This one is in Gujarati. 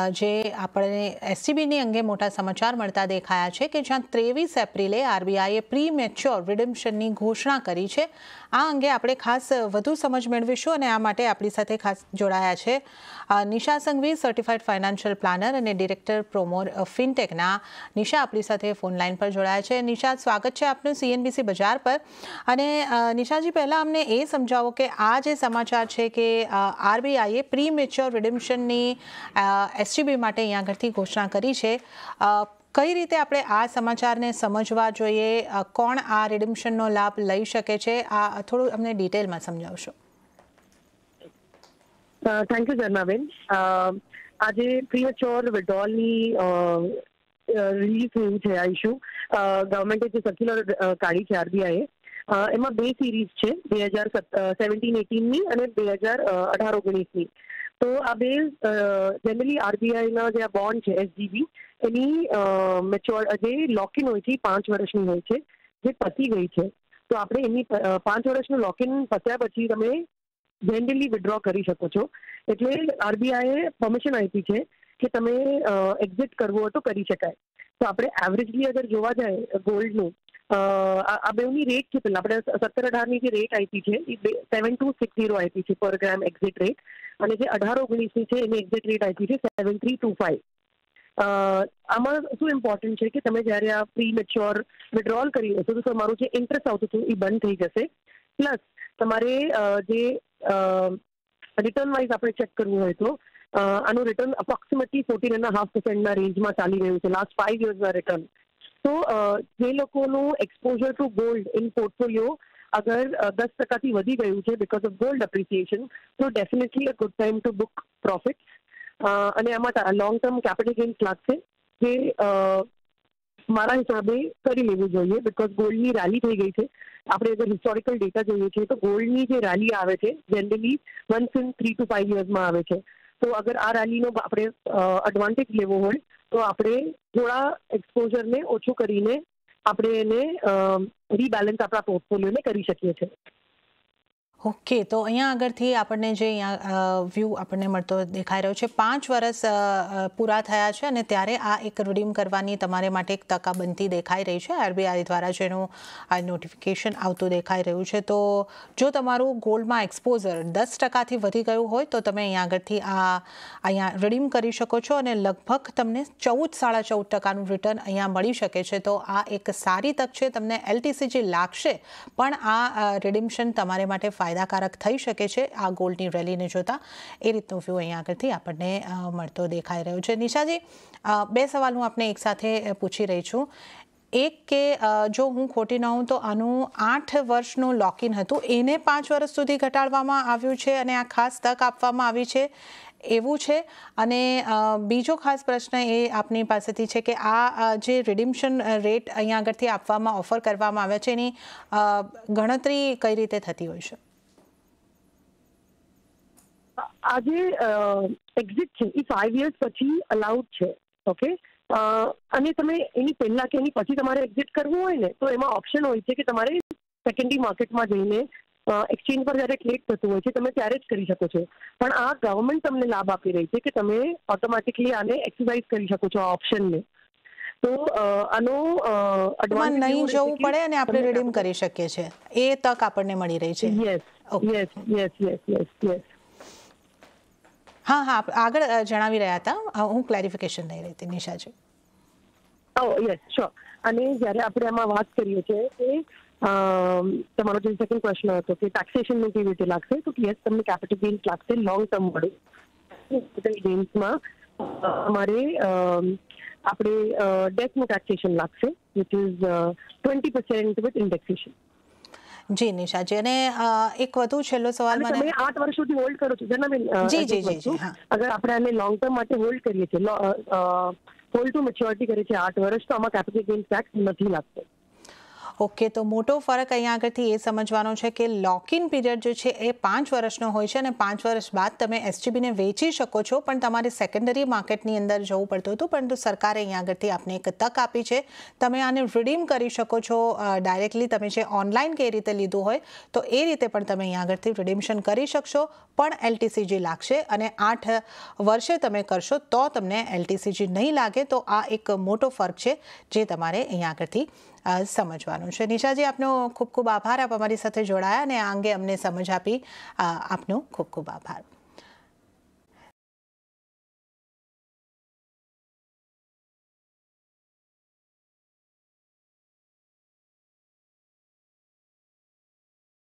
આજે આપણે SCB ની અંગે મોટો સમાચાર મળતા દેખાયા છે કે જ્યાં 23 એપ્રિલે RBI એ પ્રી મેચ્યોર રિડમ્પશનની ઘોષણા કરી છે આ અંગે આપણે ખાસ વધુ સમજ મેળવીશું અને આ માટે આપની સાથે ખાસ જોડાયા છે Nisha Sanghvi certified financial planner અને ડિરેક્ટર પ્રોમોર ઓફ ફિનટેક ના નિશા આપણી સાથે ફોનલાઇન પર જોડાયા છે નિશા આપ સ્વાગત છે આપનું CNBC બજાર પર અને નિશાજી પહેલા આપણે એ સમજાવો કે આ જે સમાચાર છે કે RBI એ પ્રી મેચ્યોર રિડમ્પશનની એસટીબી માટે અહીંયા આગળથી ઘોષણા કરી છે કઈ રીતે આપણે આ સમાચારને સમજવા જોઈએ કોણ આ રિડિમ્શનનો લાભ લઈ શકે છે આ થોડું અમને ડિટેલમાં સમજાવશો થેન્ક યુ જર્નાબેન આજે પ્રિયચોર વિડ્રોલની રિલીઝ થયું છે આ ઇસ્યુ ગવર્મેન્ટે જે સર્ક્યુલર કાઢી છે આરબીઆઈએ એમાં બે સિરીઝ છે બે હજાર સેવન્ટીન એટીનની અને બે હજાર અઢાર ઓગણીસની તો આ બે જનરલી આરબીઆઈના જે આ બોન્ડ છે એસજીબી એની મેચ્યોર જે લોકિન હોય છે પાંચ વર્ષની હોય છે જે પતી ગઈ છે તો આપણે એની પાંચ વર્ષનું લોકિન પત્યા પછી તમે જનરલી વિડ્રો કરી શકો છો એટલે આરબીઆઈએ પરમિશન આપી છે કે તમે એક્ઝિટ કરવું હોય તો કરી શકાય તો આપણે એવરેજલી અગર જોવા જાય ગોલ્ડનું આ બેની રેટ છે પેલા આપણે સત્તર અઢારની જે રેટ આપી છે એ સેવન ટુ સિક્સ ઝીરો આપી છે પર ગ્રામ એક્ઝિટ રેટ અને જે અઢાર ઓગણીસની છે એની એક્ઝિટ રેટ આપી છે સેવન થ્રી ટુ ફાઈવ આમાં શું ઇમ્પોર્ટન્ટ છે કે તમે જ્યારે આ પ્રી મેચ્યોર વિડ્રોલ કરી લેશો તો તમારું જે ઇન્ટરેસ્ટ આવતું હતું એ બંધ થઈ જશે પ્લસ તમારે જે રિટર્ન વાઇઝ આપણે ચેક કરવું હોય તો આનું return approximately fourteen and half પર્સન્ટના રેન્જમાં ચાલી રહ્યું છે લાસ્ટ ફાઇવ યર્સના રિટર્ન તો uh, જે લોકોનું exposure to gold in portfolio અગર દસ ટકાથી વધી ગયું છે બિકોઝ ઓફ ગોલ્ડ એપ્રિસિએશન તો definitely a good time to book profit અને આમાં લોંગ ટર્મ કેપિટલ ગેન્સ લાગશે જે મારા હિસાબે કરી લેવું જોઈએ બિકોઝ ગોલ્ડની રેલી થઈ ગઈ છે આપણે અગર હિસ્ટોરિકલ ડેટા જોઈએ છીએ તો ગોલ્ડની જે રેલી આવે છે generally once in three to five યર્સમાં આવે છે તો અગર આ રેલીનો આપણે એડવાન્ટેજ લેવો હોય તો આપણે થોડા એક્સપોઝરને ઓછું કરીને આપણે એને રીબેલેન્સ આપણા પોર્ટફોલિયોને કરી શકીએ છીએ ઓકે તો અહીંયા આગળથી આપણને જે અહીંયા વ્યૂ આપણને મળતો દેખાઈ રહ્યો છે પાંચ વર્ષ પૂરા થયા છે અને ત્યારે આ એક રિડીમ કરવાની તમારે માટે એક તકા બનતી દેખાઈ રહી છે આરબીઆઈ દ્વારા જેનું આ નોટિફિકેશન આવતું દેખાઈ રહ્યું છે તો જો તમારું ગોલ્ડમાં એક્સપોઝર દસ ટકાથી વધી ગયું હોય તો તમે અહીંયા આગળથી આ અહીંયા રિડીમ કરી શકો છો અને લગભગ તમને ચૌદ સાડા ચૌદ ટકાનું રિટર્ન અહીંયા મળી શકે છે તો આ એક સારી તક છે તમને એલટીસી જે લાગશે પણ આ રિડીમશન તમારે માટે ફાયદા ફાયદાકારક થઈ શકે છે આ ગોલ્ડની રેલીને જોતા એ રીતનો વ્યૂ અહીંયા આગળથી આપણને મળતો દેખાઈ રહ્યો છે નિશાજી બે સવાલ હું આપને એકસાથે પૂછી રહી છું એક કે જો હું ખોટી ન હોઉં તો આનું આઠ વર્ષનું લોકિન હતું એને પાંચ વર્ષ સુધી ઘટાડવામાં આવ્યું છે અને આ ખાસ તક આપવામાં આવી છે એવું છે અને બીજો ખાસ પ્રશ્ન એ આપની પાસેથી છે કે આ જે રિડિમ્શન રેટ અહીંયા આગળથી આપવામાં ઓફર કરવામાં આવે છે એની ગણતરી કઈ રીતે થતી હોય છે આ જે એક્ઝિટ છે એ ફાઈવ યર્સ પછી અલાઉડ છે ઓકે અને તમે એની પહેલા કે એની પછી તમારે એક્ઝિટ કરવું હોય ને તો એમાં ઓપ્શન હોય છે કે તમારે સેકન્ડરી માર્કેટમાં જઈને એક્સચેન્જ પર જ્યારે ટ્રેડ થતું હોય છે તમે ત્યારે જ કરી શકો છો પણ આ ગવર્મેન્ટ તમને લાભ આપી રહી છે કે તમે ઓટોમેટિકલી આને એક્સરસાઇઝ કરી શકો છો આ ઓપ્શનને તો આનો એડવાન્સ નહીં જવું પડે અને આપણે રિડીમ કરી શકીએ છીએ એ તક આપણને મળી રહી છે yes yes yes yes yes yes હા હા આગળ જણાવી રહ્યા હતા હું ક્લેરિફિકેશન લઈ રહી હતી નિશાજી ઓ યસ શ્યોર અને જ્યારે આપણે આમાં વાત કરીએ છીએ કે તમારો જે સેકન્ડ પ્રશ્ન હતો કે ટેક્સેશનને કેવી રીતે લાગશે તો યસ તમને કેપિટલ ગેન્સ લાગશે લોંગ ટર્મ વાળું કેપિટલ ગેન્સમાં અમારે આપણે ડેથનું ટેક્સેશન લાગશે which is twenty percent with indexation જી નિશાજી અને એક વધુ છેલ્લો સવાલ મને તમે 8 વર્ષ સુધી હોલ્ડ કરો છો જનાબેન જી જી જી અગર આપણે આને લોંગ ટર્મ માટે હોલ્ડ કરીએ છીએ હોલ્ડ ટુ મેચ્યોરિટી કરીએ છીએ 8 વર્ષ તો આમાં કેપિટલ ગેઇન્સ ટેક્સ નથી લાગતો ओके तो મોટો ફરક અહીં આગળથી એ સમજવાનો છે કે લોક ઇન પીરિયડ જે છે એ 5 વર્ષનો હોય છે અને 5 વર્ષ બાદ તમે SCB ને વેચી શકો છો પણ તમારે સેકન્ડરી માર્કેટની અંદર જવું પડતું હતું પરંતુ સરકારે અહીં આગળથી આપને એક તક આપી છે તમે આને રિડીમ કરી શકો છો ડાયરેક્ટલી તમે જે ઓનલાઈન કે રીતે લીધું હોય તો એ રીતે પણ તમે અહીં આગળથી રિડમ્પશન કરી શકશો પણ LTCG લાગશે અને 8 વર્ષે તમે કરશો તો તમને LTCG નહીં લાગે તો આ એક મોટો ફરક છે જે તમારે અહીં આગળથી સમજવાનું છે નિશાજી આપનો ખૂબ ખૂબ આભાર આપ અમારી સાથે જોડાયા અને આ અંગે અમને સમજ આપી આપનો ખૂબ ખૂબ આભાર